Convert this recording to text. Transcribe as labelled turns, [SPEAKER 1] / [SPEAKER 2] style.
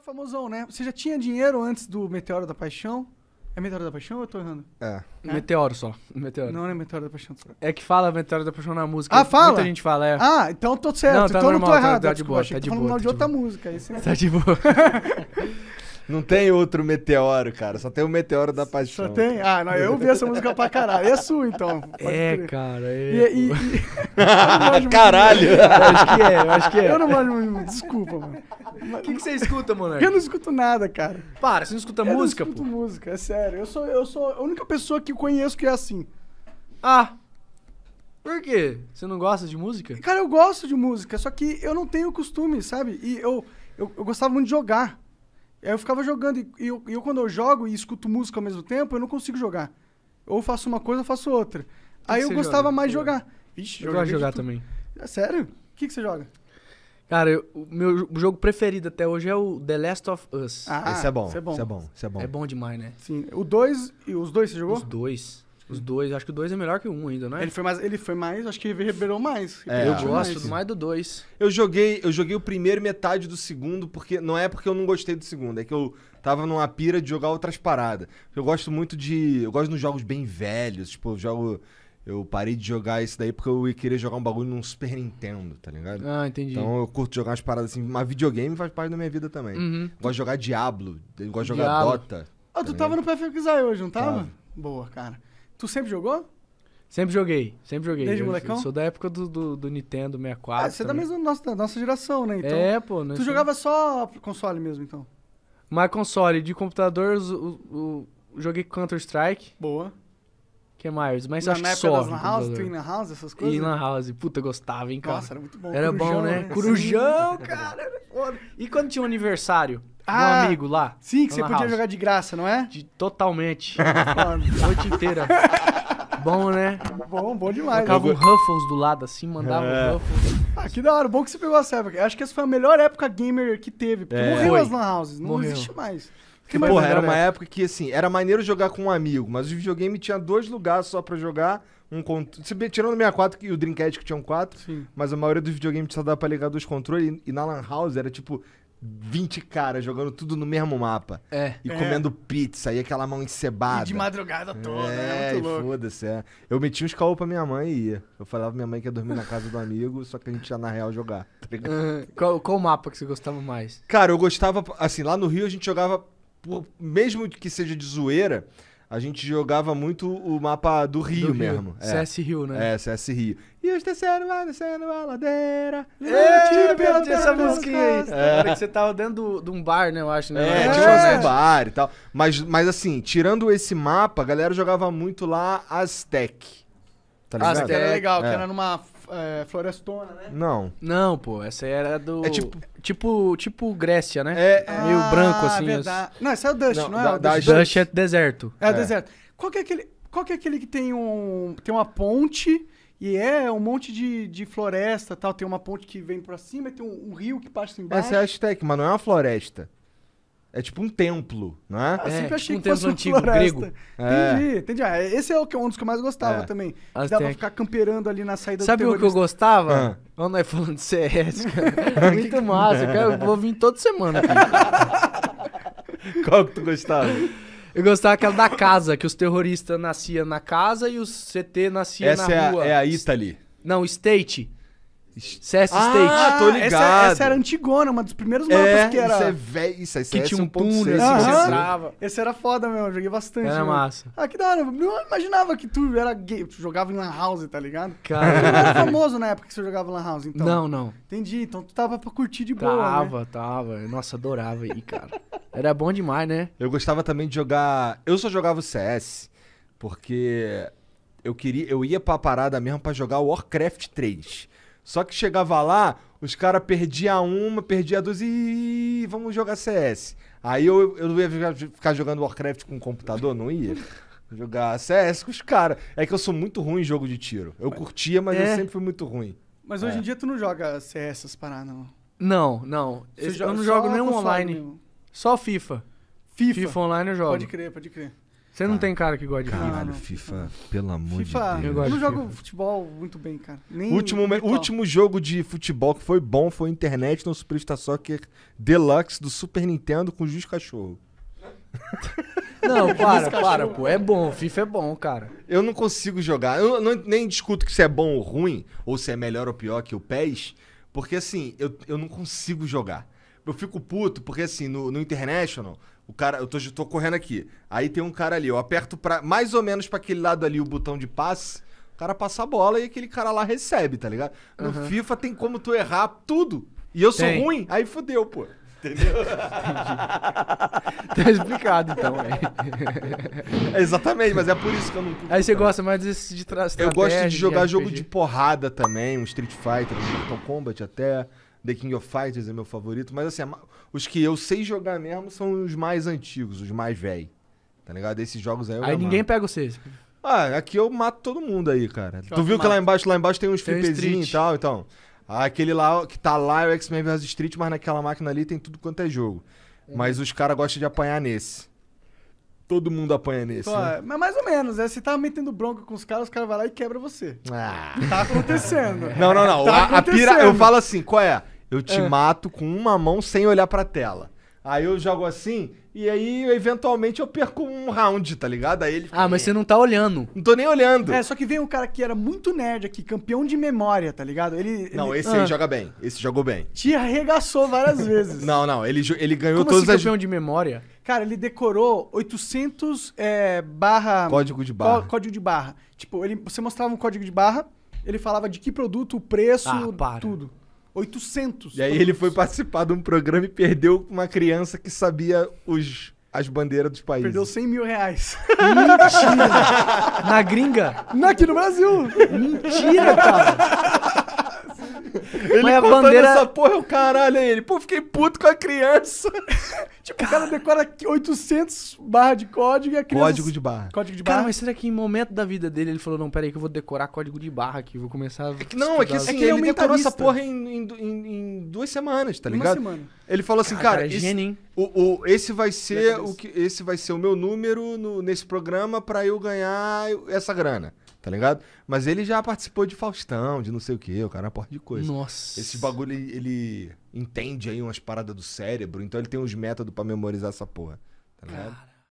[SPEAKER 1] famosão, né? Você já tinha dinheiro antes do Meteoro da Paixão? É Meteoro da Paixão ou eu tô errando? É. é? Meteoro só. Meteoro. Não, não é Meteoro da Paixão. É que fala Meteoro da Paixão na música. Ah, fala? Muita gente fala, é. Ah, então tô certo. Não, tá então normal, não tô tá- errado. Tá, de boa, tá de boa. Tá de boa. música. Tá de boa.
[SPEAKER 2] Não tem outro meteoro, cara. Só tem o meteoro da paixão. Só tem? Ah, não, eu vi
[SPEAKER 1] essa música pra caralho. É sua, então. É, cara. É... E, e, e... caralho! Eu acho que é, eu acho que é. Eu não manjo desculpa, mano. O que, que você escuta, moleque? Eu não escuto nada, cara. Para, você não escuta eu música, não escuto pô? música, é sério. Eu sou, eu sou a única pessoa que conheço que é assim. Ah, por quê? Você não gosta de música? Cara, eu gosto de música, só que eu não tenho costume, sabe? E eu, eu, eu gostava muito de jogar. Aí eu ficava jogando, e eu, eu, quando eu jogo e escuto música ao mesmo tempo, eu não consigo jogar. Ou faço uma coisa, ou faço outra. Que Aí que eu gostava joga? mais de jogar. Vixe, eu gosto de jogar também. É sério? O que, que você joga? Cara, eu, o meu jogo preferido até hoje é o The Last of Us. Ah, esse é bom. Esse é bom. Esse é bom, esse é bom. É bom demais, né? Sim. O 2, os dois você jogou? Os dois. Os dois, acho que o dois é melhor que o um ainda, né? Ele foi mais, ele foi mais acho que reverberou mais. É, eu gosto mais. mais do dois.
[SPEAKER 2] Eu joguei, eu joguei o primeiro metade do segundo, porque não é porque eu não gostei do segundo, é que eu tava numa pira de jogar outras paradas. Eu gosto muito de, eu gosto nos jogos bem velhos, tipo, eu jogo eu parei de jogar isso daí porque eu queria jogar um bagulho num Super Nintendo, tá ligado? Ah, entendi. Então eu curto jogar umas paradas assim, mas videogame faz parte da minha vida também. Uhum. Gosto de jogar Diablo, gosto de jogar Dota. Ah, tu tá tava
[SPEAKER 1] no PFXI hoje, não tava? tava? Boa, cara. Tu sempre jogou?
[SPEAKER 2] Sempre joguei, sempre joguei. Desde eu, molecão? Sou da época do, do, do
[SPEAKER 1] Nintendo 64. Ah, você é da mesma nossa, da nossa geração, né? Então, é, pô. Tu jogava só console mesmo, então? Mas console, de computador, o, joguei Counter-Strike. Boa. que mais? Mas na, acho que só. Na house, tu house, essas coisas? Twin house. Puta, gostava, hein, cara? Nossa, era muito bom. Era bom, né? né? Curujão, cara. Era foda. E quando tinha um aniversário?
[SPEAKER 2] Ah, um amigo lá. Sim, que você podia house. jogar
[SPEAKER 1] de graça, não é? De, totalmente. noite inteira. Bom, né? Bom, bom demais. Colocava um Ruffles do lado, assim, mandava é. Ruffles. Ah, que da hora. Bom que você pegou essa época. acho que essa foi a melhor época gamer que teve. é. morreu as lan houses. Não morreu. existe mais. Que Porra, era uma né?
[SPEAKER 2] época que, assim, era maneiro jogar com um amigo, mas o videogame tinha dois lugares só pra jogar. Um cont... tirando o 64 e o Dreamcast que tinham quatro, Sim. mas a maioria dos videogames só dava pra ligar dois controles. E, e na Lan House era tipo, 20 caras jogando tudo no mesmo mapa. É. E é. comendo pizza, e aquela mão encebada. E de
[SPEAKER 1] madrugada toda, né? é, né? Muito
[SPEAKER 2] foda-se, é. Eu meti uns caô pra minha mãe e ia. Eu falava pra minha mãe que ia dormir na casa do amigo, só que a gente ia na real jogar, tá
[SPEAKER 1] ligado? Uhum. Qual, qual mapa que você gostava mais?
[SPEAKER 2] Cara, eu gostava, assim, lá no Rio a gente jogava, por, mesmo que seja de zoeira, a gente jogava muito o mapa do Rio do mesmo. Rio. É. CS Rio, né? É, CS Rio. E os terceiros vai descendo a ladeira. Eu tiro pela essa musiquinha aí. É. que você tava dentro de um
[SPEAKER 1] bar, né? Eu acho, né? É, é. um
[SPEAKER 2] bar e tal. Mas, mas assim, tirando esse mapa, a galera jogava muito lá Aztec. Tá ligado? Aztec era legal, que é. era
[SPEAKER 1] numa é, Florestona, né? Não. Não, pô, essa era do. É tipo. Tipo, tipo Grécia, né? É, ah, meio ah, branco, assim. Verdade. Não, esse é o Dust, não, não é? o Dust. Dust é deserto. É, é. deserto. Qual que é aquele. Qual que é aquele que tem um. Tem uma ponte. E é um monte de, de floresta tal. Tem uma ponte que vem pra cima e tem um, um rio que passa embaixo. Essa é a
[SPEAKER 2] Aztec, mas não é uma floresta. É tipo um templo, não é? Ah, é sempre achei tipo que um fosse templo antigo, floresta. grego. É. Entendi,
[SPEAKER 1] entendi. Ah, esse é um dos que eu mais gostava é. também. dava pra ficar camperando ali na saída Sabe do Sabe o que eu
[SPEAKER 2] gostava?
[SPEAKER 1] Ah. Quando nós é falando de CS, cara. Muito massa. Cara, eu vou vir toda semana aqui. Qual que tu gostava? Eu gostava aquela da casa, que os terroristas nasciam na casa e os CT nasciam na é rua. Essa é a Italy. Não, State. CS ah, State. Ah, tô ligado. Essa, é- essa, era antigona, uma dos primeiros mapas é, que era. Isso é velho, isso aí, é CS Que tinha um túnel assim, que você né? entrava. Esse era foda mesmo, joguei bastante. Era mano. massa. Ah, que da hora. Eu não imaginava que tu era gay, tu jogava em Lan House, tá ligado? Cara. Tu não era famoso na época que você jogava em Lan House, então. Não, não. Entendi, então tu tava pra curtir de boa. Né? Tava, né? tava. Nossa, adorava aí, cara.
[SPEAKER 2] Era bom demais, né? Eu gostava também de jogar. Eu só jogava o CS, porque eu queria. Eu ia pra parada mesmo pra jogar Warcraft 3. Só que chegava lá, os caras perdiam uma, perdiam duas e vamos jogar CS. Aí eu, eu ia ficar jogando Warcraft com o computador, não ia? jogar CS com os caras. É que eu sou muito ruim em jogo de tiro. Eu mas, curtia, mas é. eu sempre fui muito ruim.
[SPEAKER 1] Mas hoje é. em dia tu não joga CS essas paradas, não?
[SPEAKER 2] Não, não. eu, joga, eu não jogo nenhum online. Mesmo.
[SPEAKER 1] Só FIFA. FIFA. FIFA online eu jogo. Pode crer, pode crer. Você não ah, tem cara que gosta de caralho, Caralho,
[SPEAKER 2] FIFA, pelo amor FIFA, de Deus. Eu, eu não jogo
[SPEAKER 1] futebol muito bem, cara. Nem último, me, último
[SPEAKER 2] jogo de futebol que foi bom foi Internet no Superstar Soccer Deluxe do Super Nintendo com Juiz Cachorro.
[SPEAKER 1] Não, para, para, pô.
[SPEAKER 2] É bom, FIFA é bom, cara. Eu não consigo jogar. Eu não, nem discuto que se é bom ou ruim, ou se é melhor ou pior que o PES, porque assim, eu, eu não consigo jogar eu fico puto, porque assim, no, no International, o cara, eu tô, tô, correndo aqui. Aí tem um cara ali, eu aperto pra, mais ou menos para aquele lado ali o botão de passe, o cara passa a bola e aquele cara lá recebe, tá ligado? No uhum. FIFA tem como tu errar tudo. E eu sou tem. ruim, aí fodeu, pô. Entendeu? tá explicado, então. É. exatamente, mas é por isso que eu não. Aí você gosta mais desse de trás Eu gosto de jogar de jogo de porrada também, um Street Fighter, um Mortal Kombat até. The King of Fighters é meu favorito, mas assim, os que eu sei jogar mesmo são os mais antigos, os mais velhos. Tá ligado? Esses jogos aí eu Aí ninguém mato. pega vocês. Ah, aqui eu mato todo mundo aí, cara. tu viu que lá embaixo, lá embaixo tem uns flipezinhos e tal, então. Aquele lá que tá lá é o X-Men vs Street, mas naquela máquina ali tem tudo quanto é jogo. É. Mas os caras gostam de apanhar nesse. Todo mundo apanha nesse. né?
[SPEAKER 1] Mas mais ou menos, é. Né? Se tá metendo bronca com os caras, os caras vão lá e quebra você. Ah. Tá acontecendo. Não, não, não. Tá a, a pira, eu falo
[SPEAKER 2] assim, qual é? Eu te é. mato com uma mão sem olhar pra tela. Aí eu jogo assim, e aí eventualmente eu perco um round, tá ligado? Aí ele fica, Ah, mas você não tá olhando.
[SPEAKER 1] Não tô nem olhando. É, só que vem um cara que era muito nerd aqui, campeão de memória, tá ligado? Ele. Não, ele- esse aí ah. joga
[SPEAKER 2] bem. Esse jogou bem.
[SPEAKER 1] Te arregaçou várias vezes.
[SPEAKER 2] Não, não, ele, ele ganhou Como todas assim as. campeão de
[SPEAKER 1] memória? Cara, ele decorou 800 é, barra... Código de barra. código de barra. Tipo, ele, você mostrava um código de barra, ele falava de que produto, o preço, Ah, para.
[SPEAKER 2] tudo. 800. E aí ele foi participar de um programa e perdeu uma criança que sabia os, as bandeiras dos países. Perdeu 100 mil reais. Mentira! Na gringa?
[SPEAKER 1] Não, aqui no Brasil. Mentira,
[SPEAKER 2] cara. Ele Mas bandeira... essa
[SPEAKER 1] porra, eu caralho aí. Ele, pô, fiquei puto com a criança. tipo, o cara decora 800 barra de código e a criança... Código de barra. Código de barra. Cara, mas será que em momento da vida dele ele falou, não, peraí que eu vou decorar código de barra aqui, vou começar a é que, Não, é que assim, é que ele, ele é decorou essa porra
[SPEAKER 2] em, em, em, duas semanas, tá ligado? Uma semana. Ele falou assim, cara, cara é esse, o, o, esse vai ser o que esse vai ser o meu número no, nesse programa para eu ganhar essa grana tá ligado? Mas ele já participou de Faustão, de não sei o quê, o cara é porta de coisa. Nossa. Esse bagulho, ele, ele entende aí umas paradas do cérebro, então ele tem uns métodos para memorizar essa porra, tá ligado?
[SPEAKER 1] Cara.